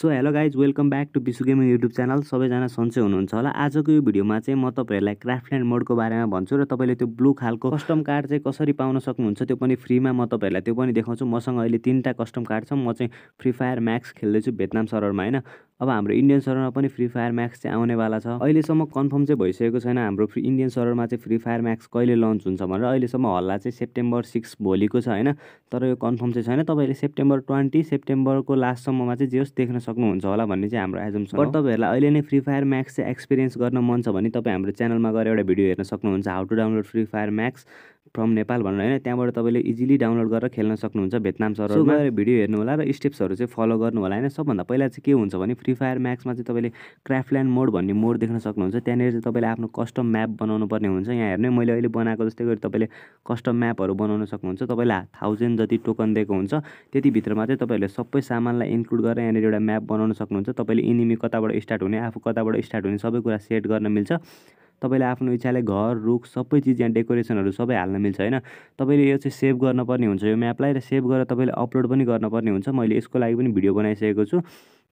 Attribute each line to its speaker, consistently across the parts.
Speaker 1: so hello guys welcome back to Vishwa gaming YouTube channel सबैजना सन्चै हुनुहुन्छ होला आजको यो भिडियोमा चाहिँ म तपाईँहरूलाई क्राफ्टल्यान्ड मोडको बारेमा भन्छु र तपाईँले त्यो ब्लू खालको कस्टम कार्ड चाहिँ कसरी पाउन सक्नुहुन्छ त्यो पनि फ्रीमा म तपाईँहरूलाई त्यो पनि देखाउँछु मसँग अहिले तिनवटा कस्टम कार्ड छ म चाहिँ फ्री फायर म्याक्स खेल्दैछु भेटनाम सर्भरमा होइन अब हाम्रो इन्डियन सर्भरमा पनि फ्री फायर म्याक्स चाहिँ आउनेवाला छ अहिलेसम्म कन्फर्म चाहिँ भइसकेको छैन हाम्रो इन्डियन सर्भरमा चाहिँ फ्री फायर म्याक्स कहिले लन्च हुन्छ भनेर अहिलेसम्म हल्ला चाहिँ सेप्टेम्बर सिक्स भोलिको छ होइन तर यो कन्फर्म चाहिँ छैन तपाईँले सेप्टेम्बर ट्वेन्टी सेप्टेम्बरको लास्टसम्ममा चाहिँ जे होस् देख्न सक्नुहुन्छ होला भन्ने चाहिँ हाम्रो छ बट तपाईँहरूलाई अहिले नै फ्री फायर म्याक्स चाहिँ एक्सपिरियन्स गर्न मन छ भने तपाईँ हाम्रो च्यानलमा गएर एउटा भिडियो हेर्न सक्नुहुन्छ how to download Free Fire Max from Nepal भनेर होइन त्यहाँबाट तपाईँले इजिली डाउनलोड गरेर खेल्न सक्नुहुन्छ भेटनाम सर गएर भिडियो हेर्नु होला र स्टेप्सहरू चाहिँ फलो गर्नु होला होइन सबभन्दा पहिला चाहिँ के हुन्छ भने फ्री फायर म्याक्समा चाहिँ तपाईँले क्राफ्टल्यान्ड मोड भन्ने मोड देख्न सक्नुहुन्छ त्यहाँनिर चाहिँ तपाईँले आफ्नो कस्टम म्याप बनाउनु पर्ने हुन्छ यहाँ हेर्ने मैले अहिले बनाएको जस्तै गरी तपाईँले कस्टम म्यापहरू बनाउन सक्नुहुन्छ तपाईँलाई थाउजन्ड जति टोकन दिएको हुन्छ त्यतिभित्रमा चाहिँ तपाईँहरूले सबै सामानलाई इन्क्लुड गरेर यहाँनिर एउटा म्याप बनाउन सक्नुहुन्छ तपाईँले इनिमी कताबाट स्टार्ट हुने आफू कताबाट स्टार्ट हुने सबै कुरा सेट गर्न मिल्छ तपाईँले आफ्नो इच्छाले घर रुख सबै चिज यहाँ डेकोरेसनहरू सबै हाल्न मिल्छ होइन तपाईँले यो चाहिँ सेभ गर्नुपर्ने हुन्छ यो म्यापलाई र सेभ गरेर तपाईँले अपलोड पनि गर्नुपर्ने हुन्छ मैले यसको लागि पनि भिडियो बनाइसकेको छु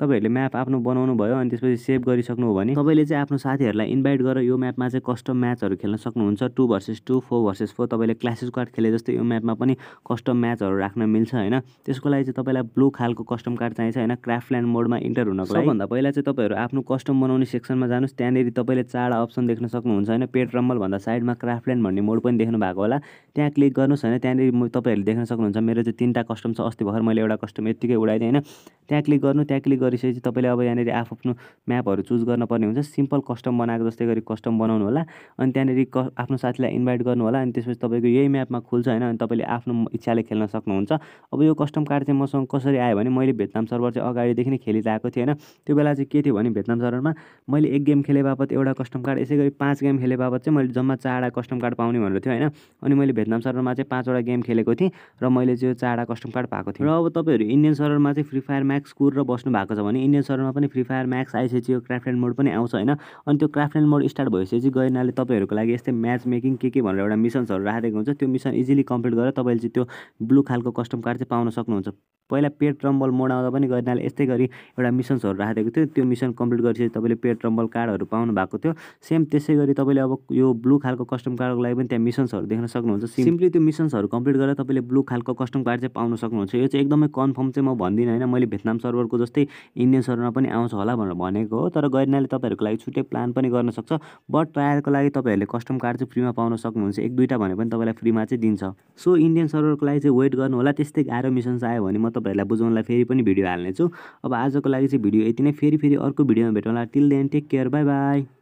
Speaker 1: तपाईँहरूले म्याप आफ्नो बनाउनु भयो अनि त्यसपछि सेभ गरिसक्नु हो भने तपाईँले चाहिँ आफ्नो साथीहरूलाई इन्भाइट गरेर यो म्यापमा चाहिँ कस्टम म्याचहरू खेल्न सक्नुहुन्छ two versus two four versus four तपाईँले क्लासेस कार्ड खेले जस्तो यो म्यापमा पनि कस्टम म्याचहरू राख्न मिल्छ होइन त्यसको लागि चाहिँ तपाईँलाई ब्लू खालको कस्टम कार्ड चाहिन्छ होइन ल्यान्ड मोडमा इन्टर हुनको लागि भन्दा पहिला चाहिँ तपाईँहरू आफ्नो कस्टम बनाउने सेक्सनमा जानुहोस् त्यहाँनिर तपाईँले चारवटा अप्सन देख्न सक्नुहुन्छ होइन पेट रम्बल भन्दा साइडमा ल्यान्ड भन्ने मोड पनि देख्नु भएको होला त्यहाँ क्लिक गर्नुहोस् होइन त्यहाँनिर तपाईँहरूले देख्न सक्नुहुन्छ मेरो चाहिँ तिनवटा कस्टम छ अस्ति भर्खर मैले एउटा कस्टम यत्तिकै उडाइदिएँ होइन त्यहाँ क्लिक गर्नु त्यहाँ क्लिक गरिसकेपछि तपाईँले अब यहाँनिर आफ्नो म्यापहरू चुज गर्नुपर्ने हुन्छ सिम्पल कस्टम बनाएको जस्तै गरी कस्टम बनाउनु होला अनि त्यहाँनिर क आफ्नो साथीलाई इन्भाइट गर्नु होला अनि त्यसपछि तपाईँको यही म्यापमा खुल्छ होइन अनि तपाईँले आफ्नो इच्छाले खेल्न सक्नुहुन्छ अब यो कस्टम कार्ड चाहिँ मसँग कसरी आयो भने मैले भेटनाम सर्भर चाहिँ अगाडिदेखि नै खेलिरहेको थिएँ होइन त्यो बेला चाहिँ के थियो भने भेटनाम सर्भरमा मैले एक गेम खेले बापत एउटा कस्टम कार्ड यसै गरी पाँच गेम खेले बापत चाहिँ मैले जम्मा चारवटा कस्टम कार्ड पाउने भनेर थियो होइन अनि मैले भेटनाम सर्भरमा चाहिँ पाँचवटा गेम खेलेको थिएँ र मैले चाहिँ चारवटा कस्टम कार्ड पाएको थिएँ र अब तपाईँहरू इन्डियन सर्भरमा चाहिँ फ्री फायर म्याक्स कुर र बस्नु भएको छ भने इन्डियन सर्भरमा पनि फ्री फायर म्याक्स आइसकेपछि यो क्राफ्ट एन्ड मोड पनि आउँछ होइन अनि त्यो क्राफ्ट एन्ड मोड स्टार्ट भइसकेपछि गएनाले तपाईँहरूको लागि यस्तै म्याच मेकिङ के के भनेर एउटा मिसन्सहरू राखेको हुन्छ त्यो मिसन इजिली कम्प्लिट गरेर तपाईँले चाहिँ त्यो ब्लू खालको कस्टम कार्ड चाहिँ पाउन सक्नुहुन्छ पहिला पेट रम्बल मोडाउँदा पनि गरिनाले यस्तै गरी एउटा मिसन्सहरू राखिदिएको थियो त्यो मिसन कम्प्लिट गरिसकेपछि तपाईँले पेट रम्बल कार्डहरू पाउनु भएको थियो सेम त्यसै गरी तपाईँले अब यो ब्लू खालको कस्टम कार्डको लागि पनि त्यहाँ मिसन्सहरू देख्न सक्नुहुन्छ सिम्पली त्यो मिसन्सहरू कम्प्लिट गरेर तपाईँले ब्लू खालको कस्टम कार्ड चाहिँ पाउन सक्नुहुन्छ यो चाहिँ एकदमै कन्फर्म चाहिँ म भन्दिनँ होइन मैले भेटनाम सर्भरको जस्तै इन्डियन सर्भरमा पनि आउँछ होला भनेर भनेको हो तर गरिनाले तपाईँहरूको लागि छुट्टै प्लान पनि गर्न सक्छ बट ट्रायलको लागि तपाईँहरूले कस्टम कार्ड चाहिँ फ्रीमा पाउन सक्नुहुन्छ एक दुईवटा भने पनि तपाईँलाई फ्रीमा चाहिँ दिन्छ सो इन्डियन सर्भरको लागि चाहिँ वेट गर्नु होला त्यस्तै गाह्रो मिसन्स आयो भने म तपाईँहरूलाई बुझाउनलाई फेरि पनि भिडियो हाल्नेछु अब आजको लागि चाहिँ भिडियो यति नै फेरि फेरि अर्को भिडियोमा भेटौँला till then take care bye by